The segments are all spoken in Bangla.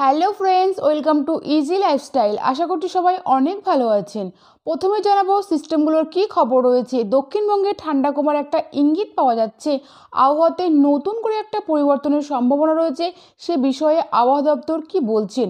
hello friends welcome to Easy Lifestyle আশা করছি সবাই অনেক ভালো আছেন প্রথমে জানাবো সিস্টেমগুলোর কি খবর রয়েছে দক্ষিণবঙ্গে ঠান্ডা কমার একটা ইঙ্গিত পাওয়া যাচ্ছে আবহাওয়াতে নতুন করে একটা পরিবর্তনের সম্ভাবনা রয়েছে সে বিষয়ে আবহাওয়া দপ্তর কি বলছেন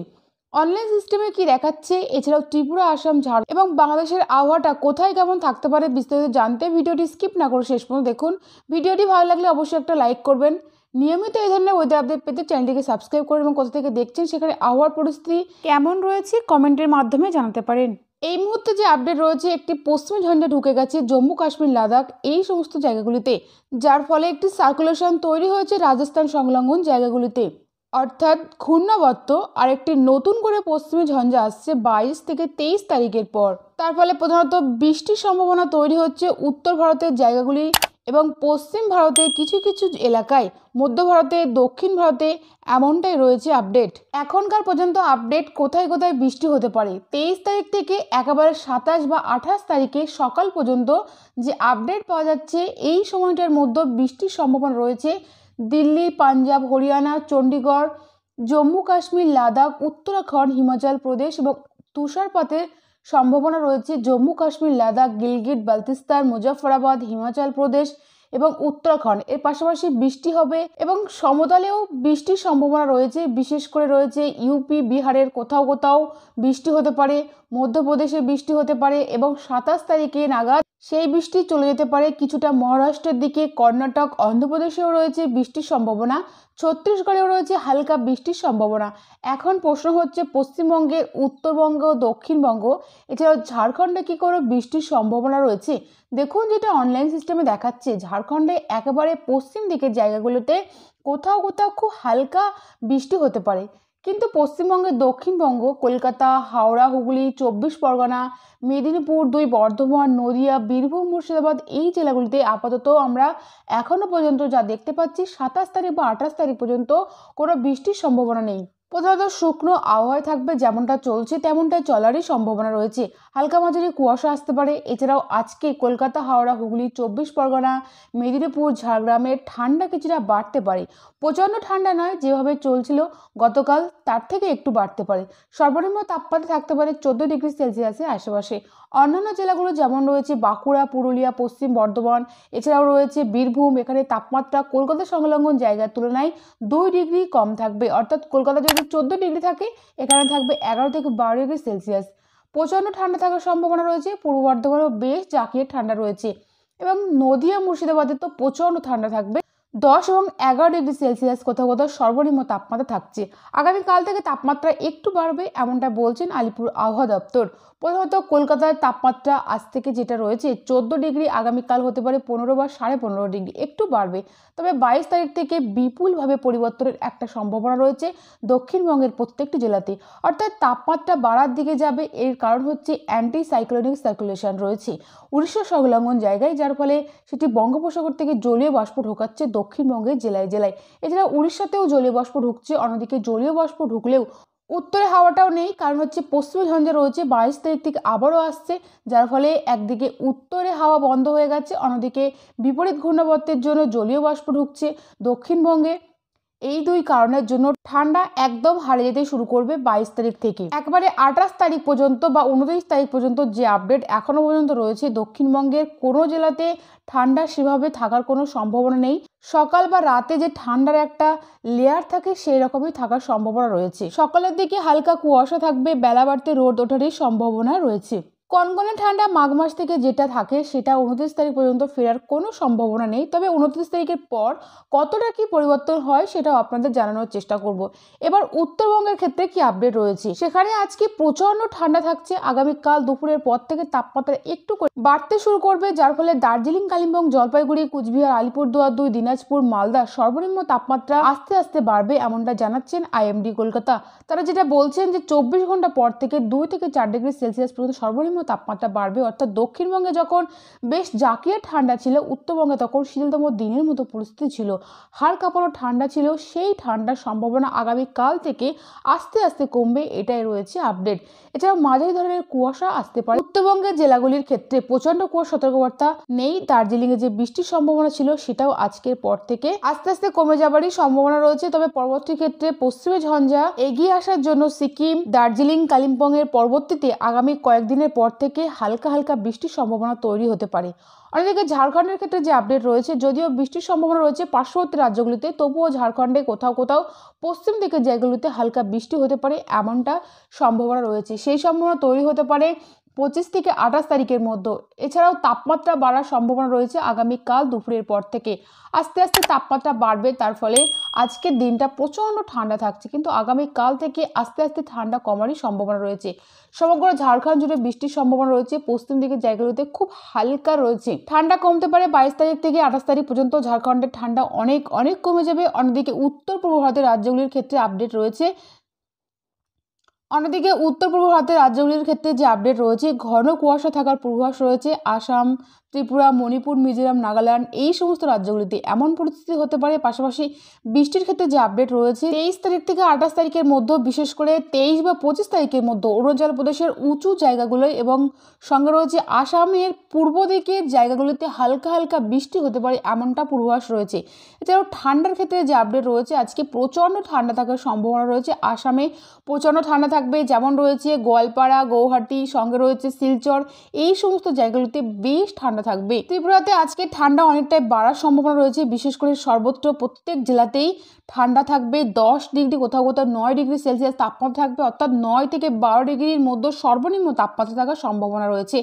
অনলাইন সিস্টেমে কি দেখাচ্ছে এছাড়াও ত্রিপুরা আসাম ঝাড় এবং বাংলাদেশের আবহাওয়াটা কোথায় কেমন থাকতে পারে বিস্তারিত জানতে ভিডিওটি স্কিপ না করে শেষ পর্যন্ত দেখুন ভিডিওটি ভালো লাগলে অবশ্যই একটা লাইক করবেন নিয়মিত এই ধরনের ওয়েদার আপডেট পেতে চ্যানেলটিকে সাবস্ক্রাইব করুন এবং কোথা থেকে দেখছেন সেখানে আবহাওয়ার পরিস্থিতি কেমন রয়েছে কমেন্টের মাধ্যমে জানাতে পারেন এই মুহূর্তে যে আপডেট রয়েছে একটি পশ্চিমী ঝঞ্ঝা ঢুকে গেছে জম্মু কাশ্মীর লাদাখ এই সমস্ত জায়গাগুলিতে যার ফলে একটি সার্কুলেশন তৈরি হয়েছে রাজস্থান সংলগ্ন জায়গাগুলিতে অর্থাৎ ঘূর্ণাবর্ত আর একটি নতুন করে পশ্চিমী ঝঞ্ঝা আসছে বাইশ থেকে তেইশ তারিখের পর তার ফলে প্রধানত বৃষ্টির সম্ভাবনা তৈরি হচ্ছে উত্তর ভারতের জায়গাগুলি এবং পশ্চিম ভারতের কিছু কিছু এলাকায় মধ্য ভারতে দক্ষিণ ভারতে এমনটাই রয়েছে আপডেট এখনকার পর্যন্ত আপডেট কোথায় কোথায় বৃষ্টি হতে পারে তেইশ তারিখ থেকে একেবারে সাতাশ বা আঠাশ তারিখে সকাল পর্যন্ত যে আপডেট পাওয়া যাচ্ছে এই সময়টার মধ্যে বৃষ্টির সম্ভাবনা রয়েছে দিল্লি পাঞ্জাব হরিয়ানা চণ্ডীগড় জম্মু কাশ্মীর লাদাখ উত্তরাখণ্ড হিমাচল প্রদেশ এবং তুষারপাতের সম্ভাবনা রয়েছে জম্মু কাশ্মীর লাদাখ গিলগিট বালতিস্তান মুজাফরাবাদ হিমাচল প্রদেশ এবং উত্তরাখণ্ড এর পাশাপাশি বৃষ্টি হবে এবং সমতলেও বৃষ্টির সম্ভাবনা রয়েছে বিশেষ করে রয়েছে ইউপি বিহারের কোথাও কোথাও বৃষ্টি হতে পারে মধ্যপ্রদেশে বৃষ্টি হতে পারে এবং সাতাশ তারিখে নাগাদ সেই বৃষ্টি চলে যেতে পারে কিছুটা মহারাষ্ট্রের দিকে কর্ণাটক অন্ধ্রপ্রদেশেও রয়েছে বৃষ্টির সম্ভাবনা ছত্তিশগড়েও রয়েছে হালকা বৃষ্টির সম্ভাবনা এখন প্রশ্ন হচ্ছে পশ্চিমবঙ্গের উত্তরবঙ্গ দক্ষিণবঙ্গ এছাড়াও ঝাড়খণ্ডে কী করে বৃষ্টির সম্ভাবনা রয়েছে দেখুন যেটা অনলাইন সিস্টেমে দেখাচ্ছে ঝাড়খণ্ডে একেবারে পশ্চিম দিকের জায়গাগুলোতে কোথাও কোথাও খুব হালকা বৃষ্টি হতে পারে কিন্তু পশ্চিমবঙ্গের দক্ষিণবঙ্গ কলকাতা হাওড়া হুগলি চব্বিশ পরগনা মেদিনীপুর দুই বর্ধমান নদিয়া বীরভূম মুর্শিদাবাদ এই জেলাগুলিতে আপাতত আমরা এখনও পর্যন্ত যা দেখতে পাচ্ছি সাতাশ তারিখ বা আঠাশ তারিখ পর্যন্ত কোনো বৃষ্টির সম্ভাবনা নেই প্রধানত শুকনো আবহাওয়া থাকবে যেমনটা চলছে তেমনটা চলারই সম্ভাবনা রয়েছে হালকা মাঝারি কুয়াশা আসতে পারে এছাড়াও আজকে কলকাতা হাওড়া হুগলি চব্বিশ পরগনা মেদিনীপুর ঝাড়গ্রামে ঠান্ডা কিছুটা বাড়তে পারে প্রচণ্ড ঠান্ডা নয় যেভাবে চলছিল গতকাল তার থেকে একটু বাড়তে পারে সর্বনিম্ন তাপমাত্রা থাকতে পারে চোদ্দ ডিগ্রি সেলসিয়াসের আশেপাশে অন্যান্য জেলাগুলো যেমন রয়েছে বাঁকুড়া পুরুলিয়া পশ্চিম বর্ধমান এছাড়াও রয়েছে বীরভূম এখানে তাপমাত্রা কলকাতা সংলগ্ন জায়গার তুলনায় দুই ডিগ্রি কম থাকবে অর্থাৎ কলকাতা যদি চোদ্দ ডিগ্রি থাকে এখানে থাকবে এগারো থেকে বারো ডিগ্রি সেলসিয়াস প্রচণ্ড ঠান্ডা থাকার সম্ভাবনা রয়েছে পূর্ব বর্ধমানেও বেশ জাঁকিয়ে ঠান্ডা রয়েছে এবং নদীয়া মুর্শিদাবাদে তো প্রচণ্ড ঠান্ডা থাকবে দশ এবং এগারো ডিগ্রি সেলসিয়াস কোথাও কোথাও সর্বনিম্ন তাপমাত্রা থাকছে আগামীকাল থেকে তাপমাত্রা একটু বাড়বে এমনটা বলছেন আলিপুর আবহাওয়া দপ্তর প্রধানত কলকাতার তাপমাত্রা আজ থেকে যেটা রয়েছে চোদ্দ ডিগ্রি আগামীকাল হতে পারে পনেরো বা সাড়ে পনেরো ডিগ্রি একটু বাড়বে তবে বাইশ তারিখ থেকে বিপুলভাবে পরিবর্তনের একটা সম্ভাবনা রয়েছে দক্ষিণবঙ্গের প্রত্যেকটি জেলাতে অর্থাৎ তাপমাত্রা বাড়ার দিকে যাবে এর কারণ হচ্ছে অ্যান্টি সাইক্লোনিক সার্কুলেশন রয়েছে উড়িষ্যা সংলগ্ন জায়গায় যার ফলে সেটি বঙ্গোপসাগর থেকে জলীয় বাষ্প ঢোকাচ্ছে দক্ষিণবঙ্গের জেলায় জেলায় এছাড়া উড়িষ্যাতেও জলীয় বাষ্প ঢুকছে অন্যদিকে জলীয় বাষ্প ঢুকলেও উত্তরে হাওয়াটাও নেই কারণ হচ্ছে পশ্চিম ঝঞ্ঝা রয়েছে বাইশ তারিখ থেকে আবারও আসছে যার ফলে একদিকে উত্তরে হাওয়া বন্ধ হয়ে গেছে অন্যদিকে বিপরীত ঘূর্ণাবর্তের জন্য জলীয় বাষ্প ঢুকছে দক্ষিণবঙ্গে এই দুই কারণের জন্য ঠান্ডা একদম হারিয়ে যেতে শুরু করবে বাইশ তারিখ থেকে একবারে আঠাশ তারিখ পর্যন্ত বা উনত্রিশ তারিখ পর্যন্ত যে আপডেট এখনও পর্যন্ত রয়েছে দক্ষিণবঙ্গের কোনো জেলাতে ঠান্ডা সেভাবে থাকার কোনো সম্ভাবনা নেই সকাল বা রাতে যে ঠান্ডার একটা লেয়ার থাকে সেই রকমই থাকার সম্ভাবনা রয়েছে সকালের দিকে হালকা কুয়াশা থাকবে বেলা বাড়তে রোদ ওঠারই সম্ভাবনা রয়েছে কনকনে ঠান্ডা মাঘ মাস থেকে যেটা থাকে সেটা উনত্রিশ তারিখ পর্যন্ত ফেরার কোনো সম্ভাবনা নেই তবে উনত্রিশ তারিখের পর কতটা কি পরিবর্তন হয় সেটাও আপনাদের জানানোর চেষ্টা করব এবার উত্তরবঙ্গের ক্ষেত্রে কি আপডেট রয়েছে সেখানে আজকে প্রচণ্ড ঠান্ডা থাকছে আগামীকাল দুপুরের পর থেকে তাপমাত্রা একটু করে বাড়তে শুরু করবে যার ফলে দার্জিলিং কালিম্পং জলপাইগুড়ি কুচবিহার আলিপুরদুয়ার দুই দিনাজপুর মালদা সর্বনিম্ন তাপমাত্রা আস্তে আস্তে বাড়বে এমনটা জানাচ্ছেন আইএমডি কলকাতা তারা যেটা বলছেন যে চব্বিশ ঘন্টা পর থেকে দুই থেকে চার ডিগ্রি সেলসিয়াস পর্যন্ত সর্বনিম্ন শীতলতম তাপমাত্রা বাড়বে অর্থাৎ দক্ষিণবঙ্গে যখন বেশ জাকিয়ে ঠান্ডা ছিল উত্তরবঙ্গে তখন শীতলতম দিনের মতো পরিস্থিতি ছিল হাড় কাপড়ও ঠান্ডা ছিল সেই ঠান্ডার সম্ভাবনা আগামীকাল থেকে আস্তে আস্তে কমবে এটাই রয়েছে আপডেট এছাড়াও মাঝারি ধরনের কুয়াশা আসতে পারে উত্তরবঙ্গের জেলাগুলির ক্ষেত্রে প্রচণ্ড কুয়াশা সতর্কবার্তা নেই দার্জিলিংয়ে যে বৃষ্টির সম্ভাবনা ছিল সেটাও আজকের পর থেকে আস্তে আস্তে কমে যাবারই সম্ভাবনা রয়েছে তবে পরবর্তী ক্ষেত্রে পশ্চিমে ঝঞ্ঝা এগিয়ে আসার জন্য সিকিম দার্জিলিং কালিম্পংয়ের পরবর্তীতে আগামী কয়েকদিনের পর পর থেকে হালকা হালকা বৃষ্টির সম্ভাবনা তৈরি হতে পারে অন্যদিকে ঝাড়খণ্ডের ক্ষেত্রে যে আপডেট রয়েছে যদিও বৃষ্টির সম্ভাবনা রয়েছে পার্শ্ববর্তী রাজ্যগুলিতে তবুও ঝাড়খণ্ডে কোথাও কোথাও পশ্চিম দিকের জায়গাগুলিতে হালকা বৃষ্টি হতে পারে এমনটা সম্ভাবনা রয়েছে সেই সম্ভাবনা তৈরি হতে পারে পঁচিশ থেকে আঠাশ তারিখের মধ্যে এছাড়াও তাপমাত্রা বাড়ার সম্ভাবনা রয়েছে আগামীকাল দুপুরের পর থেকে আস্তে আস্তে তাপমাত্রা বাড়বে তার ফলে আজকের দিনটা প্রচণ্ড ঠান্ডা থাকছে কিন্তু আগামীকাল থেকে আস্তে আস্তে ঠান্ডা কমারই সম্ভাবনা রয়েছে সমগ্র ঝাড়খণ্ড জুড়ে বৃষ্টির সম্ভাবনা রয়েছে পশ্চিম দিকের জায়গাগুলোতে খুব হালকা রয়েছে ঠান্ডা কমতে পারে বাইশ তারিখ থেকে আঠাশ তারিখ পর্যন্ত ঝাড়খণ্ডের ঠান্ডা অনেক অনেক কমে যাবে অন্যদিকে উত্তর পূর্ব ভারতের রাজ্যগুলির ক্ষেত্রে আপডেট রয়েছে অন্যদিকে উত্তর পূর্ব ভারতের রাজ্যগুলির ক্ষেত্রে যে আপডেট রয়েছে ঘন কুয়াশা থাকার পূর্বাভাস রয়েছে আসাম ত্রিপুরা মণিপুর মিজোরাম নাগাল্যান্ড এই সমস্ত রাজ্যগুলিতে এমন পরিস্থিতি হতে পারে পাশাপাশি বৃষ্টির ক্ষেত্রে যে আপডেট রয়েছে তেইশ তারিখ থেকে আঠাশ তারিখের মধ্যে বিশেষ করে তেইশ বা পঁচিশ তারিখের মধ্যে অরুণাচল প্রদেশের উঁচু জায়গাগুলোয় এবং সঙ্গে রয়েছে আসামের পূর্ব দিকের জায়গাগুলিতে হালকা হালকা বৃষ্টি হতে পারে এমনটা পূর্বাভাস রয়েছে এছাড়াও ঠান্ডার ক্ষেত্রে যে আপডেট রয়েছে আজকে প্রচণ্ড ঠান্ডা থাকার সম্ভাবনা রয়েছে আসামে প্রচণ্ড ঠান্ডা থাকবে যেমন রয়েছে গোয়ালপাড়া গৌহাটি সঙ্গে রয়েছে শিলচর এই সমস্ত জায়গাগুলিতে বেশ ঠান্ডা থাকবে ত্রিপুরাতে আজকে ঠান্ডা অনেকটাই বাড়ার সম্ভাবনা রয়েছে বিশেষ করে সর্বত্র প্রত্যেক জেলাতেই ঠান্ডা থাকবে দশ ডিগ্রি কোথাও কোথাও নয় ডিগ্রি সেলসিয়াস তাপমাত্রা থাকবে অর্থাৎ নয় থেকে বারো ডিগ্রির মধ্যে সর্বনিম্ন তাপমাত্রা থাকার সম্ভাবনা রয়েছে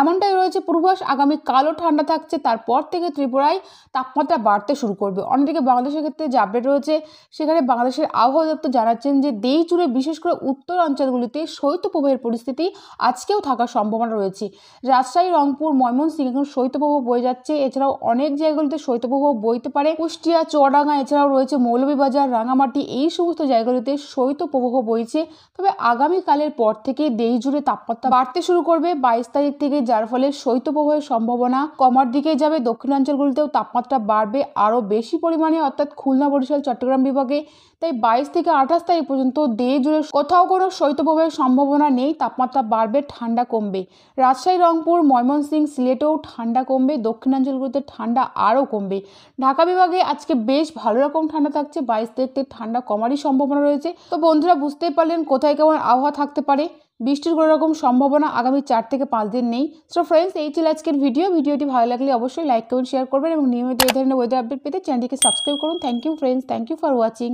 এমনটাই রয়েছে পূর্বাস আগামী কালও ঠান্ডা থাকছে তারপর থেকে ত্রিপুরায় তাপমাত্রা বাড়তে শুরু করবে অন্যদিকে বাংলাদেশের ক্ষেত্রে যে আপডেট রয়েছে সেখানে বাংলাদেশের আবহাওয়া দপ্তর জানাচ্ছেন যে দেই জুড়ে বিশেষ করে উত্তর অঞ্চলগুলিতে শৈত্যপ্রবাহের পরিস্থিতি আজকেও থাকার সম্ভাবনা রয়েছে রাজশাহী রংপুর ময়মনসিংহ এখন শৈত্যপ্রবাহ বয়ে যাচ্ছে এছাড়াও অনেক জায়গাগুলিতে শৈত্যপ্রবাহ বইতে পারে কুষ্টিয়া চুয়াডাঙ্গা এছাড়াও রয়েছে মৌল বাজার রাঙামাটি এই সমস্ত জায়গাগুলিতে শৈত্যপ্রবাহ বইছে তবে আগামীকালের পর থেকে দেশ জুড়ে তাপমাত্রা বাড়তে শুরু করবে বাইশ তারিখ থেকে যার ফলে শৈত্যপ্রবাহের সম্ভাবনা কমার দিকে যাবে দক্ষিণাঞ্চলগুলিতেও তাপমাত্রা বাড়বে আরও বেশি পরিমাণে অর্থাৎ খুলনা বরিশাল চট্টগ্রাম বিভাগে তাই বাইশ থেকে আঠাশ তারিখ পর্যন্ত দেশ জুড়ে কোথাও কোনো শৈত্যপ্রবাহের সম্ভাবনা নেই তাপমাত্রা বাড়বে ঠান্ডা কমবে রাজশাহী রংপুর ময়মনসিং সিলেটেও ঠান্ডা কমবে দক্ষিণাঞ্চলগুলিতে ঠান্ডা আরও কমবে ঢাকা বিভাগে আজকে বেশ ভালো রকম ঠান্ডা থাকছে যাচ্ছে বাইশ থেকে ঠান্ডা কমারই সম্ভাবনা রয়েছে তো বন্ধুরা বুঝতেই পারলেন কোথায় কেমন আবহাওয়া থাকতে পারে বৃষ্টির কোনো রকম সম্ভাবনা আগামী চার থেকে পাঁচ দিন নেই সো ফ্রেন্ডস এই ছিল আজকের ভিডিও ভিডিওটি ভালো লাগলে অবশ্যই লাইক করুন শেয়ার করবেন এবং নিয়মিত এই ধরনের ওয়েদার আপডেট পেতে চ্যানেলটিকে সাবস্ক্রাইব করুন thank you friends thank you for watching